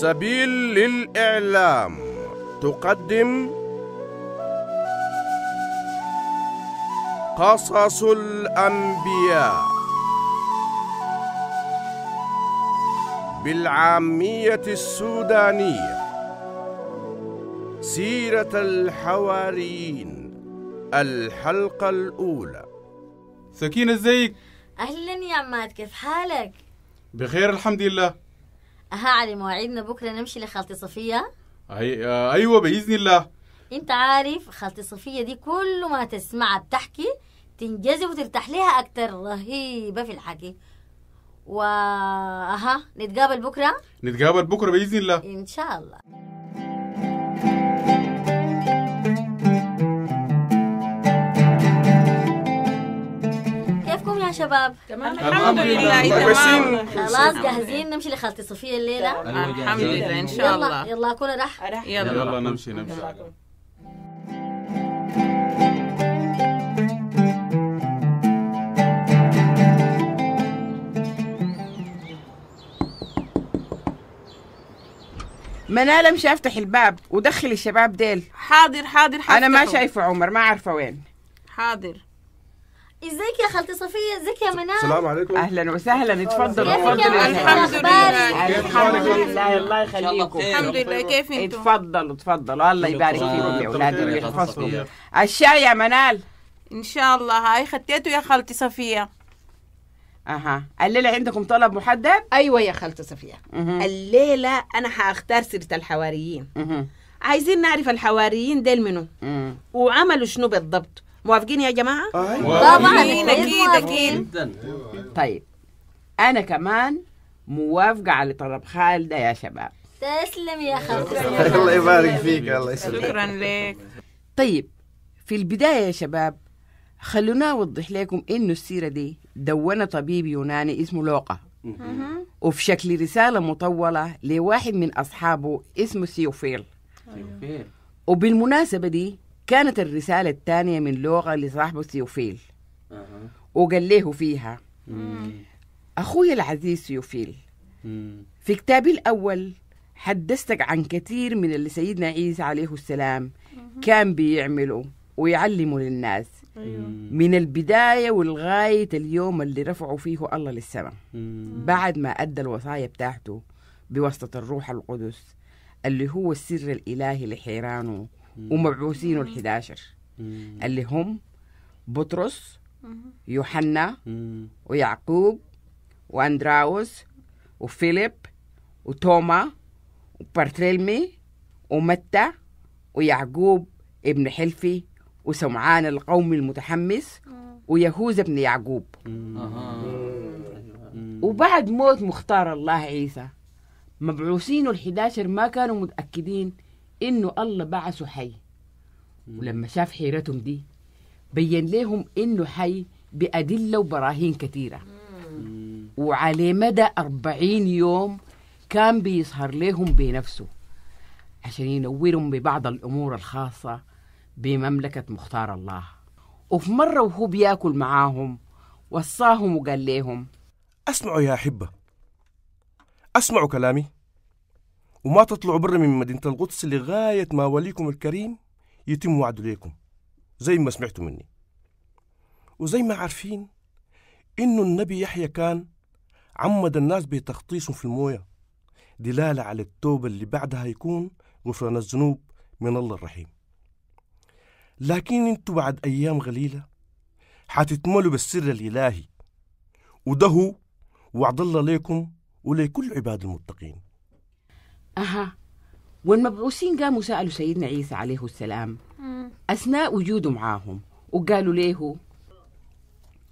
سبيل للإعلام تقدم قصص الأنبياء بالعامية السودانية سيرة الحواريين الحلقة الأولى سكينة ازيك؟ أهلا يا عماد كيف حالك؟ بخير الحمد لله ها على مواعيدنا بكره نمشي لخالتي صفيه أي... آه، ايوه باذن الله انت عارف خالتي صفيه دي كل ما تسمعها بتحكي تنجذب وترتاح لها اكتر رهيبه في الحكي واها نتقابل بكره نتقابل بكره باذن الله ان شاء الله شباب؟ تمام الحمد لله تمام خلاص جاهزين نمشي لخالتي صفية الليلة الحمد لله إن شاء الله يلا أكون رح يلا يلا نمشي نمشي منال مش افتح الباب ودخل الشباب ديل حاضر حاضر حاضر انا ما شايفه عمر ما عارفه وين حاضر ازيك يا خالتي صفيه ازيك يا منال السلام عليكم اهلا وسهلا اتفضلوا اتفضل الحمد لله الحمد لله الله يخليكم الحمد لله كيف انتم اتفضلوا اتفضلوا الله يبارك فيكم يا اولاد ويحفظكم الشاي يا منال ان شاء الله هاي خديته يا خالتي صفيه اها الليله عندكم طلب محدد ايوه يا خالتي صفيه الليله انا حاختار سيره الحواريين عايزين نعرف الحواريين ديل منو وعملوا شنو بالضبط موافقين يا جماعه آه. طبعا اكيد اكيد طيب انا كمان موافقه على طلب خالده يا شباب تسلم يا خالد الله يبارك فيك الله يسلمك شكرا لك طيب في البدايه يا شباب خلونا اوضح لكم انه السيره دي دون طبيب يوناني اسمه لوقا وفي شكل رساله مطوله لواحد من اصحابه اسمه سيوفيل وبالمناسبه دي كانت الرسالة الثانية من لغة لصاحبه سيوفيل أه. وقال له فيها مم. أخوي العزيز سيوفيل في كتابي الأول حدثتك عن كثير من اللي سيدنا عيسى عليه السلام كان بيعمله ويعلمه للناس أيوه. من البداية والغاية اليوم اللي رفعوا فيه الله للسماء بعد ما أدى الوصايا بتاعته بواسطة الروح القدس اللي هو السر الإلهي لحيرانه ومبعوثينه ال11 اللي هم بطرس يوحنا ويعقوب واندراوس وفيليب وتوما وبرتريلمي ومتى ويعقوب ابن حلفي وسمعان القوم المتحمس ويهوذا ابن يعقوب وبعد موت مختار الله عيسى مبعوثين ال11 ما كانوا متأكدين انه الله بعثه حي ولما شاف حيرتهم دي بين لهم انه حي بادله وبراهين كثيره وعلى مدى أربعين يوم كان بيظهر لهم بنفسه عشان ينورهم ببعض الأمور الخاصة بمملكة مختار الله وفي مرة وهو بياكل معاهم وصاهم وقال لهم اسمعوا يا أحبة اسمعوا كلامي وما تطلعوا برا من مدينة القدس لغاية ما وليكم الكريم يتم وعده ليكم زي ما سمعتوا مني وزي ما عارفين إنه النبي يحيى كان عمد الناس بتخطيصه في الموية دلالة على التوبة اللي بعدها يكون غفران الذنوب من الله الرحيم لكن انتوا بعد أيام قليلة حتتملوا بالسر الإلهي وده هو وعد الله ليكم ولكل عباد المتقين أها والمبعوثين قاموا سألوا سيدنا عيسى عليه السلام أثناء وجوده معاهم وقالوا ليه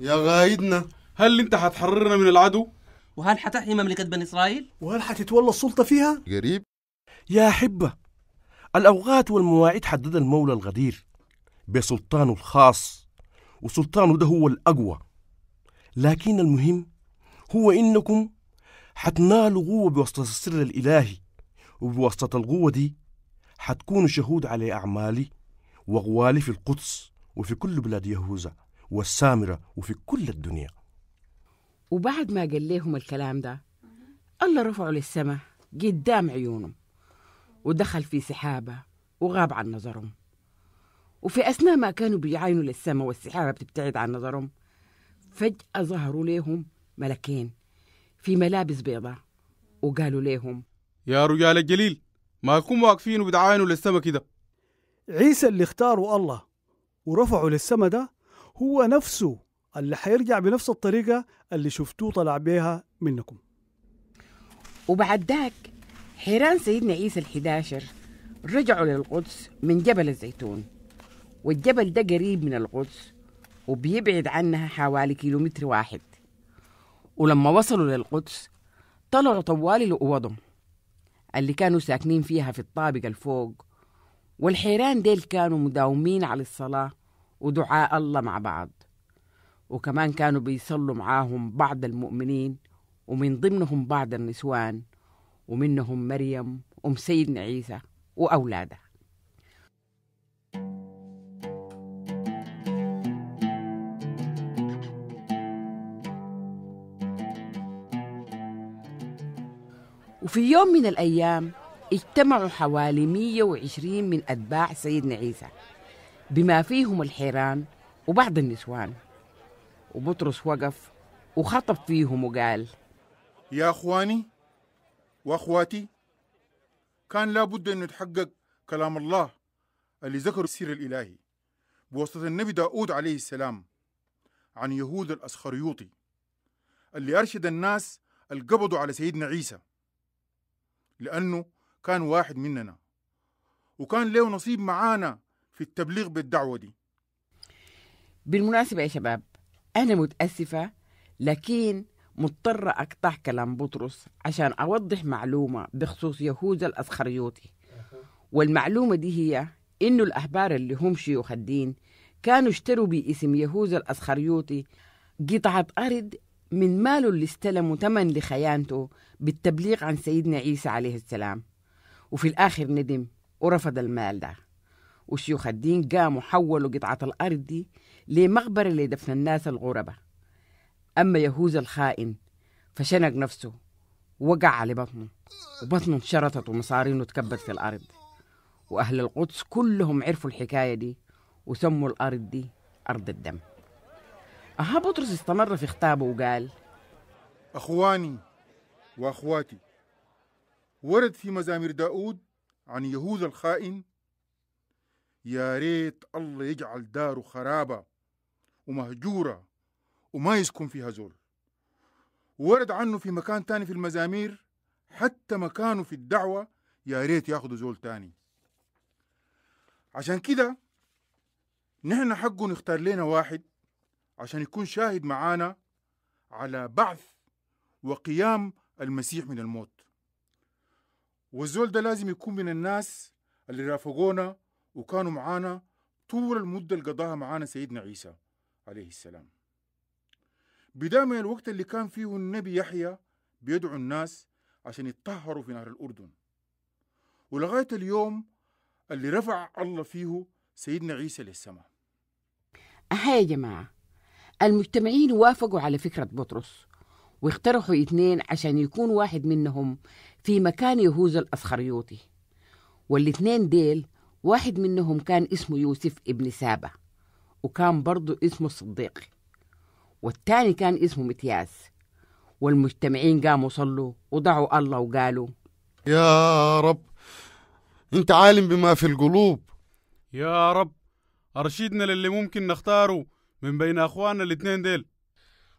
يا غايدنا هل أنت حتحررنا من العدو؟ وهل حتحيي مملكة بني إسرائيل؟ وهل حتتولى السلطة فيها؟ قريب يا حبة الأوقات والمواعيد حددها المولى الغدير بسلطانه الخاص وسلطانه ده هو الأقوى لكن المهم هو إنكم حتنالوا قوة بوسط السر الإلهي وبواسطة القوة دي حتكونوا شهود على أعمالي وغوالي في القدس وفي كل بلاد يهوذا والسامرة وفي كل الدنيا وبعد ما قال لهم الكلام ده الله رفعه للسماء قدام عيونهم ودخل في سحابة وغاب عن نظرهم وفي أثناء ما كانوا بيعاينوا للسماء والسحابة بتبتعد عن نظرهم فجأة ظهروا لهم ملكين في ملابس بيضاء وقالوا لهم يا رجال الجليل ما كم واقفين وبتعاينوا للسما كده عيسى اللي اختاره الله ورفعه للسما ده هو نفسه اللي حيرجع بنفس الطريقة اللي شفتوه طلع بيها منكم وبعد ذاك حيران سيدنا عيسى الحداشر رجعوا للقدس من جبل الزيتون والجبل ده قريب من القدس وبيبعد عنها حوالي كيلومتر واحد ولما وصلوا للقدس طلعوا طوالي لأوضهم اللي كانوا ساكنين فيها في الطابق الفوق والحيران ديل كانوا مداومين على الصلاة ودعاء الله مع بعض وكمان كانوا بيصلوا معاهم بعض المؤمنين ومن ضمنهم بعض النسوان ومنهم مريم أم سيدنا عيسى وأولادها وفي يوم من الأيام اجتمعوا حوالي 120 من أتباع سيدنا عيسى بما فيهم الحيران وبعض النسوان وبطرس وقف وخطب فيهم وقال يا أخواني وأخواتي كان لابد أن يتحقق كلام الله اللي ذكر السير الإلهي بواسطة النبي داود عليه السلام عن يهود الأسخريوطي اللي أرشد الناس القبض على سيدنا عيسى لأنه كان واحد مننا وكان له نصيب معانا في التبليغ بالدعوة دي بالمناسبة يا شباب أنا متأسفة لكن مضطرة أقطع كلام بطرس عشان أوضح معلومة بخصوص يهوذا الأسخريوطي والمعلومة دي هي إنه الأحبار اللي هم شيوخ الدين كانوا اشتروا باسم يهوذا الأسخريوطي قطعة أرض من ماله اللي استلمه تمن لخيانته بالتبليغ عن سيدنا عيسى عليه السلام وفي الآخر ندم ورفض المال ده وشيوخ الدين قاموا حولوا قطعة الأرض دي لمقبرة لدفن الناس الغرباء أما يهوذا الخائن فشنق نفسه وقع على بطنه وبطنه انشرطت ومصارينه تكبت في الأرض وأهل القدس كلهم عرفوا الحكاية دي وسموا الأرض دي أرض الدم أها بطرس استمر في خطابه وقال أخواني وأخواتي ورد في مزامير داود عن يهوذا الخائن يا ريت الله يجعل داره خرابة ومهجورة وما يسكن فيها زول ورد عنه في مكان تاني في المزامير حتى مكانه في الدعوة يا ريت ياخذ زول تاني عشان كده نحن حقه نختار لنا واحد عشان يكون شاهد معانا على بعث وقيام المسيح من الموت والزول ده لازم يكون من الناس اللي رافقونا وكانوا معانا طول المدة اللي قضاها معانا سيدنا عيسى عليه السلام بداية من الوقت اللي كان فيه النبي يحيى بيدعو الناس عشان يتطهروا في نهر الأردن ولغاية اليوم اللي رفع الله فيه سيدنا عيسى للسماء أهي يا جماعة المجتمعين وافقوا على فكرة بطرس واقترحوا اثنين عشان يكون واحد منهم في مكان يهوذا الأسخريوطي والاثنين ديل واحد منهم كان اسمه يوسف ابن سابة وكان برضه اسمه الصديق والتاني كان اسمه متياس والمجتمعين قاموا صلوا وضعوا الله وقالوا يا رب انت عالم بما في القلوب يا رب ارشدنا للي ممكن نختاره من بين أخواننا الاتنين ديل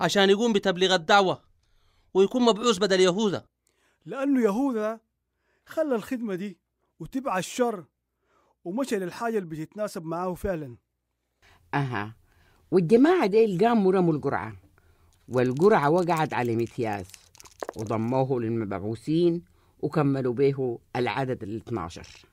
عشان يقوم بتبليغ الدعوة ويكون مبعوث بدل يهوذا لأنه يهوذا خلى الخدمة دي وتبع الشر ومشى للحاجة اللي بتتناسب معاه فعلا أها والجماعة ديل قاموا رموا القرعة والقرعة وقعت على متياس وضموه للمبعوثين وكملوا به العدد ال 12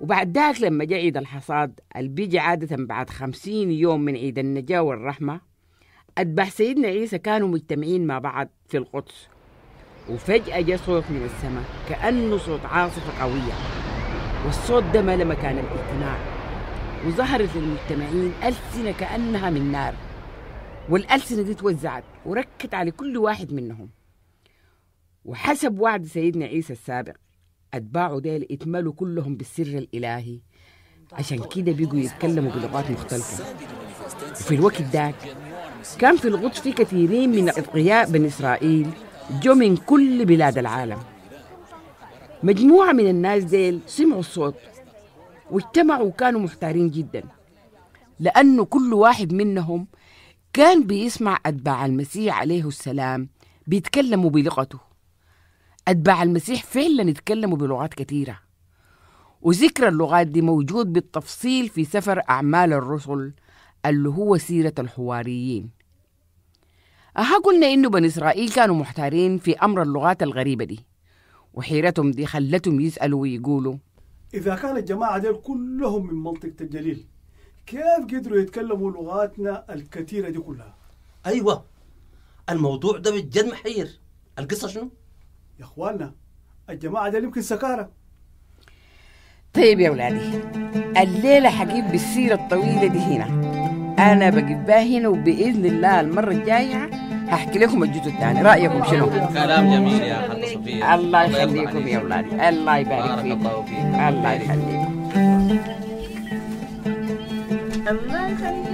وبعد ذاك لما جاء عيد الحصاد اللي بيجي عادة بعد خمسين يوم من عيد النجاة والرحمة أتباع سيدنا عيسى كانوا مجتمعين مع بعض في القدس وفجأة جاء صوت من السماء كأنه صوت عاصفة قوية والصوت ده ملا مكان الاقتناع وظهرت للمجتمعين ألسنة كأنها من نار والألسنة دي توزعت وركت على كل واحد منهم وحسب وعد سيدنا عيسى السابق أتباعه ديل اتملوا كلهم بالسر الإلهي طيب، عشان طيب. كده بيجوا يتكلموا بلغات مختلفة وفي الوقت داك كان في القدس في كثيرين من أتقياء بني إسرائيل جو من كل بلاد العالم مجموعة من الناس ديل سمعوا الصوت واجتمعوا وكانوا محتارين جدا لأنه كل واحد منهم كان بيسمع أتباع المسيح عليه السلام بيتكلموا بلغته أتباع المسيح فعلا اتكلموا بلغات كثيرة وذكر اللغات دي موجود بالتفصيل في سفر أعمال الرسل اللي هو سيرة الحواريين أها قلنا إنه بني إسرائيل كانوا محتارين في أمر اللغات الغريبة دي وحيرتهم دي خلتهم يسألوا ويقولوا إذا كان الجماعة دي كلهم من منطقة الجليل كيف قدروا يتكلموا لغاتنا الكثيرة دي كلها؟ أيوة الموضوع ده بجد محير القصة شنو؟ يا اخواننا الجماعه دي يمكن سكاره طيب يا ولادي الليله حجيب بالسيره الطويله دي هنا انا بجيبها هنا وباذن الله المره الجايه هحكي لكم الجزء الثاني رايكم شنو كلام جميل يا حاجه صفيه الله يخليكم يا ولادي الله يبارك فيك الله يخليكم الله يخليكم